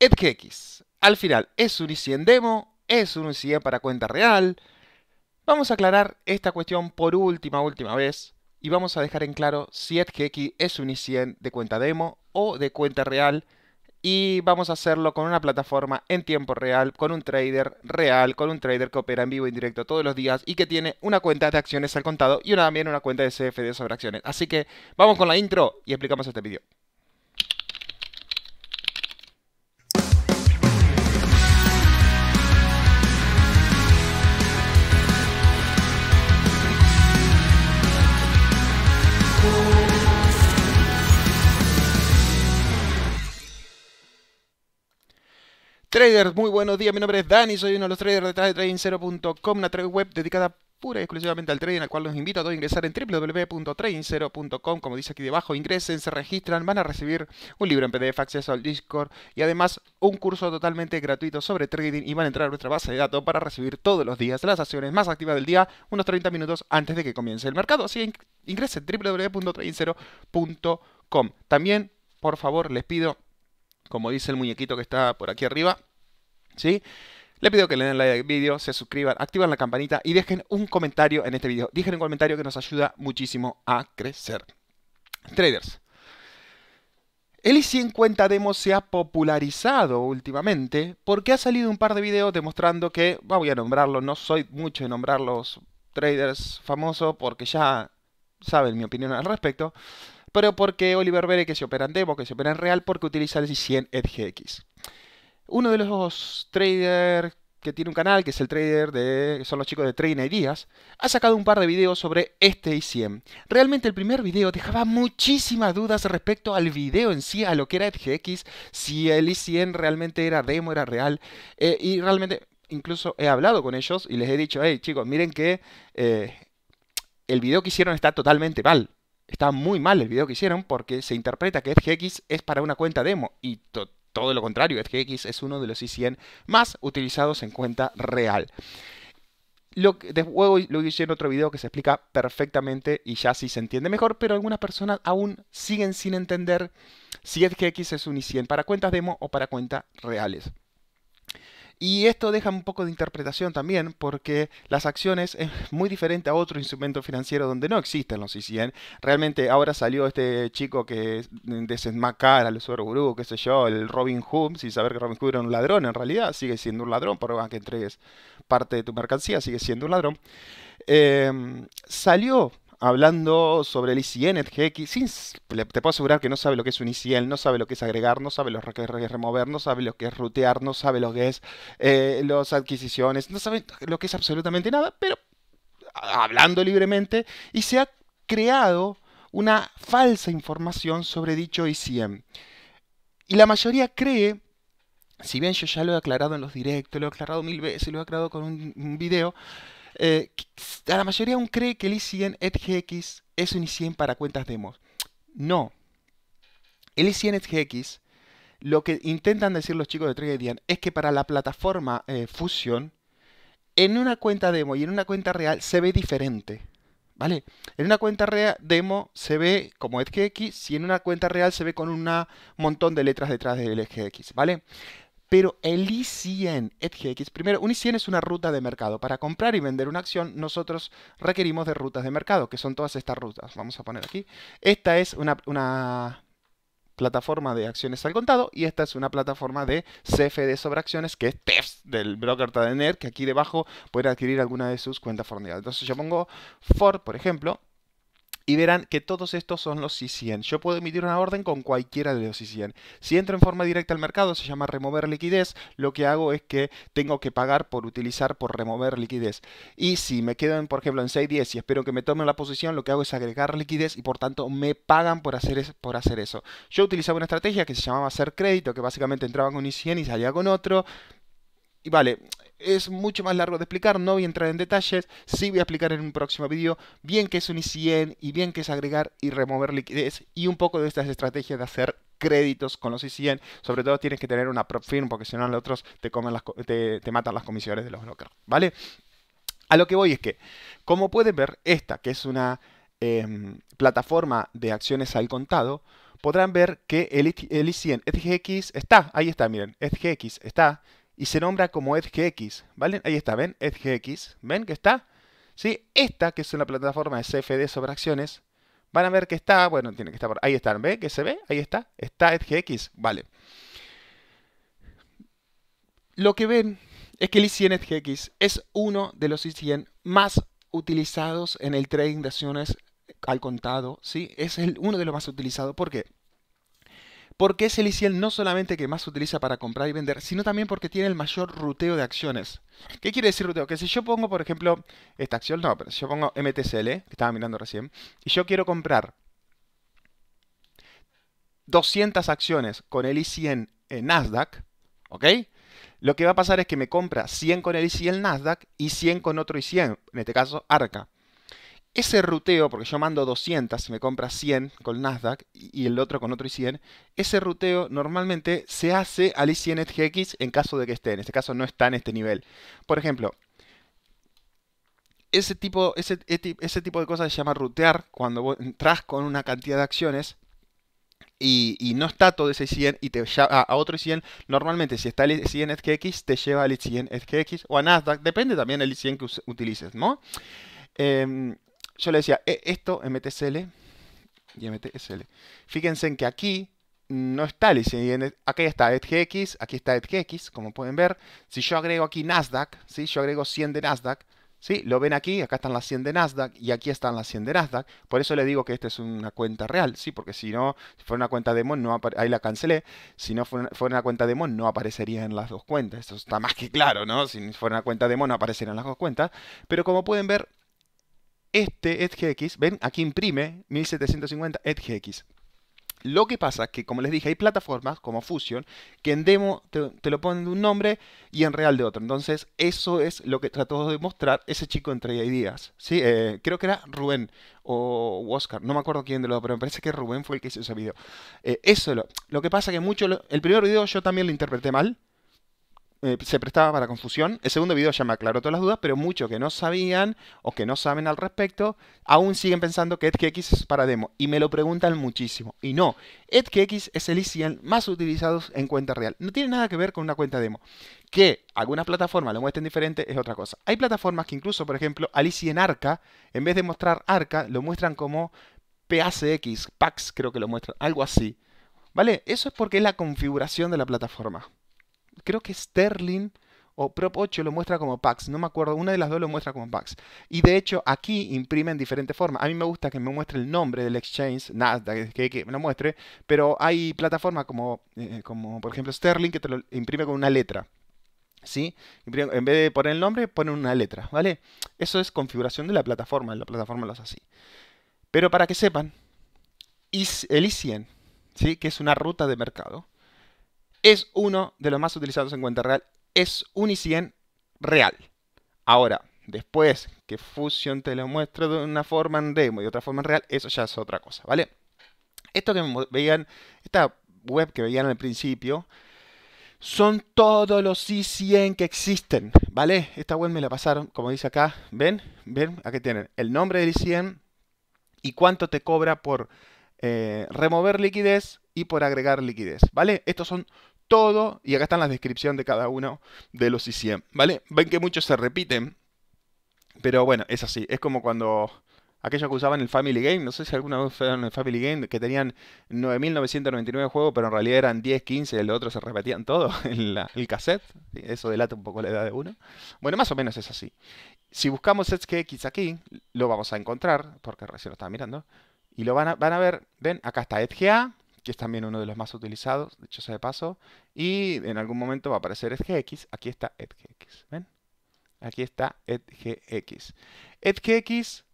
EdgeX. Al final, ¿es un ICI demo? ¿Es un ICI para cuenta real? Vamos a aclarar esta cuestión por última, última vez y vamos a dejar en claro si EdgeX es un ICN de cuenta demo o de cuenta real y vamos a hacerlo con una plataforma en tiempo real, con un trader real, con un trader que opera en vivo y en directo todos los días y que tiene una cuenta de acciones al contado y una, también una cuenta de CFD sobre acciones. Así que vamos con la intro y explicamos este vídeo. Traders, muy buenos días, mi nombre es Dani, soy uno de los traders detrás de trading0.com, una trade web dedicada pura y exclusivamente al trading, al cual los invito a todos a ingresar en wwwtrading como dice aquí debajo, ingresen, se registran, van a recibir un libro en PDF, acceso al Discord y además un curso totalmente gratuito sobre trading y van a entrar a nuestra base de datos para recibir todos los días las acciones más activas del día, unos 30 minutos antes de que comience el mercado, así que ingresen www.trading0.com. También, por favor, les pido como dice el muñequito que está por aquí arriba. ¿Sí? Le pido que le den like al vídeo, se suscriban, activen la campanita y dejen un comentario en este vídeo. Dejen un comentario que nos ayuda muchísimo a crecer. Traders. El i50 Demo se ha popularizado últimamente porque ha salido un par de videos demostrando que, voy a nombrarlo, no soy mucho en nombrar los traders famosos porque ya saben mi opinión al respecto, pero porque Oliver Bere que se opera en demo, que se opera en real, porque utiliza el 100 EdgeX. Uno de los traders que tiene un canal, que es el trader de. son los chicos de Trading Ideas, ha sacado un par de videos sobre este 100 Realmente el primer video dejaba muchísimas dudas respecto al video en sí, a lo que era EdgeX, si el 100 realmente era demo, era real, eh, y realmente. Incluso he hablado con ellos y les he dicho, hey chicos, miren que eh, el video que hicieron está totalmente mal está muy mal el video que hicieron porque se interpreta que EdgeX es para una cuenta demo y todo lo contrario, EdgeX es uno de los 100 e más utilizados en cuenta real. Lo lo hice en otro video que se explica perfectamente y ya sí se entiende mejor, pero algunas personas aún siguen sin entender si EdgeX es un E100 para cuentas demo o para cuentas reales. Y esto deja un poco de interpretación también, porque las acciones es muy diferente a otro instrumento financiero donde no existen los ICN. Realmente ahora salió este chico que al los Gurú, qué sé yo, el Robin Hood, sin saber que Robin Hood era un ladrón, en realidad sigue siendo un ladrón, por más que entregues parte de tu mercancía, sigue siendo un ladrón. Eh, salió hablando sobre el ICN, e te puedo asegurar que no sabe lo que es un ICN, e no sabe lo que es agregar, no sabe lo que es remover, no sabe lo que es rutear, no sabe lo que es eh, las adquisiciones, no sabe lo que es absolutamente nada, pero hablando libremente y se ha creado una falsa información sobre dicho ICN. E y la mayoría cree si bien yo ya lo he aclarado en los directos, lo he aclarado mil veces, lo he aclarado con un video, eh, la mayoría aún cree que el i100 EdgeX es un i100 para cuentas demos. No. El i100 EdgeX, lo que intentan decir los chicos de TradeDian es que para la plataforma eh, Fusion, en una cuenta demo y en una cuenta real se ve diferente. ¿Vale? En una cuenta real demo se ve como EdgeX y en una cuenta real se ve con un montón de letras detrás del EdgeX, ¿vale? Pero el ECN, primero, un EC100 es una ruta de mercado. Para comprar y vender una acción, nosotros requerimos de rutas de mercado, que son todas estas rutas. Vamos a poner aquí. Esta es una, plataforma de acciones al contado y esta es una plataforma de CFD sobre acciones que es TEFS del broker TADENER, que aquí debajo puede adquirir alguna de sus cuentas fornidas. Entonces yo pongo Ford, por ejemplo, y verán que todos estos son los C100. Yo puedo emitir una orden con cualquiera de los C100. Si entro en forma directa al mercado, se llama remover liquidez, lo que hago es que tengo que pagar por utilizar, por remover liquidez. Y si me quedo, por ejemplo, en 6.10 y espero que me tomen la posición, lo que hago es agregar liquidez y por tanto me pagan por hacer, por hacer eso. Yo utilizaba una estrategia que se llamaba hacer crédito, que básicamente entraba con un I100 y salía con otro. Y vale, es mucho más largo de explicar, no voy a entrar en detalles, sí voy a explicar en un próximo vídeo bien qué es un ICN e y bien qué es agregar y remover liquidez y un poco de estas estrategias de hacer créditos con los ICN, e sobre todo tienes que tener una prop firm porque si no los otros te, comen las, te, matan las comisiones de los brokers, ¿vale? A lo que voy es que, como pueden ver, esta que es una em, plataforma de acciones al contado, podrán ver que el, e el ICN está, ahí está, miren, ETGX está, y se nombra como EdgeX, ¿vale? Ahí está, ¿ven? EdgeX, ¿ven que está? ¿Sí? Esta, que es una plataforma de CFD sobre acciones, van a ver que está, bueno, tiene que estar por ahí está, ¿ven Que se ve, ahí está, está EdgeX, vale. Lo que ven es que el ECN EdgeX es uno de los ECN más utilizados en el trading de acciones al contado, ¿sí? Es uno de los más utilizados, ¿por qué? porque es el ICL e no solamente que más se utiliza para comprar y vender, sino también porque tiene el mayor ruteo de acciones. ¿Qué quiere decir ruteo? Que si yo pongo, por ejemplo, esta acción, no, pero si yo pongo MTCL, que estaba mirando recién, y yo quiero comprar 200 acciones con el ICN e en Nasdaq, ¿ok? Lo que va a pasar es que me compra 100 con el ICL e Nasdaq y 100 con otro ICN, en este caso Arca. Ese ruteo, porque yo mando 200 y me compra 100 con Nasdaq y el otro con otro I100, ese ruteo normalmente se hace al I100 en caso de que esté, en este caso no está en este nivel. Por ejemplo, ese tipo, ese, e, tipo de cosas se llama rutear cuando entras con una cantidad de acciones y, no está todo ese 100 y te lleva a otro 100. Normalmente, si está el 100 SGX, te lleva al 100 SGX o a Nasdaq, depende también del 100 que utilices, ¿no? Em, yo le decía, eh, esto MTSL y MTSL. Fíjense en que aquí no está Aquí e, Acá está EdgeX, aquí está EdgeX, como pueden ver. Si yo agrego aquí Nasdaq, si yo agrego 100 de Nasdaq, ¿sí? lo ven aquí, acá están las 100 de Nasdaq y aquí están las 100 de Nasdaq. Por eso le digo que esta es una cuenta real, ¿sí? porque si no, si fuera una cuenta demo, no ahí la cancelé. Si no fuera una, cuenta de cuenta no aparecería en las dos cuentas. Eso está más que claro, ¿no? Si fuera una cuenta demo, no aparecerían las dos cuentas. Pero como pueden ver, este EdgeX, ven, aquí imprime 1750 EdgeX. Lo que pasa es que, como les dije, hay plataformas como Fusion que en demo te, lo ponen de un nombre y en real de otro. Entonces, eso es lo que trató de mostrar ese chico entre ideas. ¿sí? Eh, creo que era Rubén o Oscar, no me acuerdo quién de los dos, pero me parece que Rubén fue el que hizo ese video. Eh, eso lo, que pasa que mucho, el primer video yo también lo interpreté mal, eh, se prestaba para confusión. El segundo video ya me aclaró todas las dudas, pero muchos que no sabían o que no saben al respecto aún siguen pensando que EdgeX es para demo y me lo preguntan muchísimo. Y no, EdgeX es el ICN e más utilizado en cuenta real. No tiene nada que ver con una cuenta demo. Que algunas plataformas lo muestren diferente es otra cosa. Hay plataformas que incluso, por ejemplo, al en Arca, en vez de mostrar Arca, lo muestran como PACX, PAX creo que lo muestran, algo así. ¿Vale? Eso es porque es la configuración de la plataforma creo que Sterling o Prop 8 lo muestra como Pax. no me acuerdo, una de las dos lo muestra como Pax. Y de hecho aquí imprime en diferentes formas. A mí me gusta que me muestre el nombre del exchange, Nada, que, me lo muestre, pero hay plataformas como, eh, eh, como por ejemplo Sterling que te lo imprime con una letra. ¿Sí? En vez de poner el nombre, ponen una letra, ¿vale? Eso es configuración de la plataforma, la plataforma lo hace así. Pero para que sepan, el ICN, ¿sí? que es una ruta de mercado, es uno de los más utilizados en cuenta real. Es un EC100 real. Ahora, después que Fusion te lo muestre de una forma en demo y de otra forma en real, eso ya es otra cosa, ¿vale? Esto que veían, esta web que veían al principio, son todos los EC100 que existen, ¿vale? Esta web me la pasaron, como dice acá, ¿ven? ¿Ven? Aquí tienen el nombre del E100. y cuánto te cobra por eh, remover liquidez y por agregar liquidez, ¿vale? Estos son todo, y acá está en la descripción de cada uno de los ICM, ¿vale? Ven que muchos se repiten, pero bueno, es así, es como cuando aquellos que usaban el Family Game, no sé si alguna vez fueron el Family Game, que tenían 9.999 juegos, pero en realidad eran 10, 15, el otro se repetían todo en el cassette, eso delata un poco la edad de uno. Bueno, más o menos es así. Si buscamos x aquí, lo vamos a encontrar, porque recién lo estaba mirando, y lo van a, van a ver, ven, acá está EdgeA, que es también uno de los más utilizados, de hecho sea de paso. Y en algún momento va a aparecer EdgeX. Aquí está EdgeX. ¿Ven? Aquí está EdgeX. EdgeX,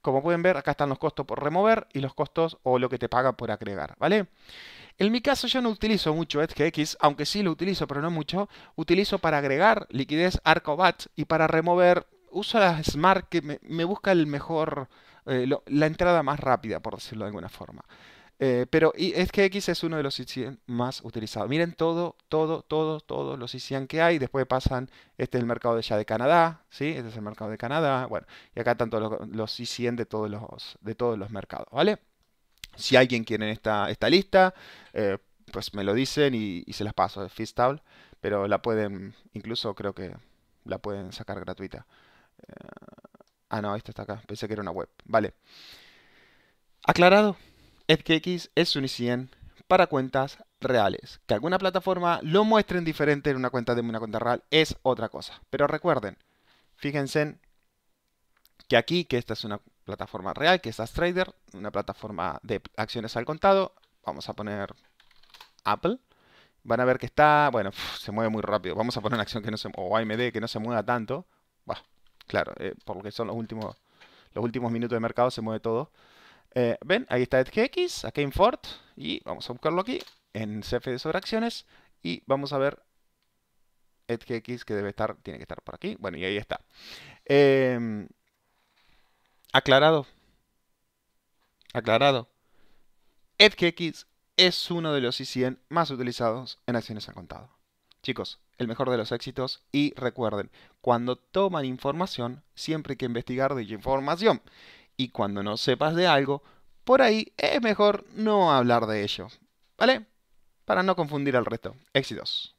como pueden ver, acá están los costos por remover y los costos o lo que te paga por agregar. ¿Vale? En mi caso yo no utilizo mucho EdgeX, aunque sí lo utilizo, pero no mucho. Utilizo para agregar liquidez ArcoBat y para remover uso la Smart que me, busca el mejor, eh, la entrada más rápida, por decirlo de alguna forma. Eh, pero es que X es uno de los ICN más utilizados. Miren todo, todo, todo, todos los ICN que hay. Después pasan, este es el mercado de ya de Canadá, ¿sí? Este es el mercado de Canadá. Bueno, y acá están los, los de todos los, de todos los mercados, ¿vale? Si alguien quiere esta, esta lista, eh, pues me lo dicen y, se las paso de Fistable. Pero la pueden, incluso creo que la pueden sacar gratuita. Eh, ah, no, esta está acá. Pensé que era una web. Vale. Aclarado es un ICN para cuentas reales. Que alguna plataforma lo muestren diferente en una cuenta de una cuenta real es otra cosa. Pero recuerden, fíjense que aquí, que esta es una plataforma real, que es Astrader, una plataforma de acciones al contado. Vamos a poner Apple. Van a ver que está, bueno, se mueve muy rápido. Vamos a poner una acción que no se o AMD que no se mueva tanto. claro, eh, por lo que son los últimos, los últimos minutos de mercado se mueve todo. Eh, ven, ahí está EdgeX, aquí en Fort, y vamos a buscarlo aquí en CF sobre acciones, y vamos a ver EdgeX que debe estar, tiene que estar por aquí. Bueno, y ahí está. Em, aclarado. Aclarado. EdgeX es uno de los 100 más utilizados en acciones a contado. Chicos, el mejor de los éxitos y recuerden, cuando toman información, siempre hay que investigar dicha información y cuando no sepas de algo, por ahí es mejor no hablar de ello. ¿Vale? Para no confundir al resto. Éxitos.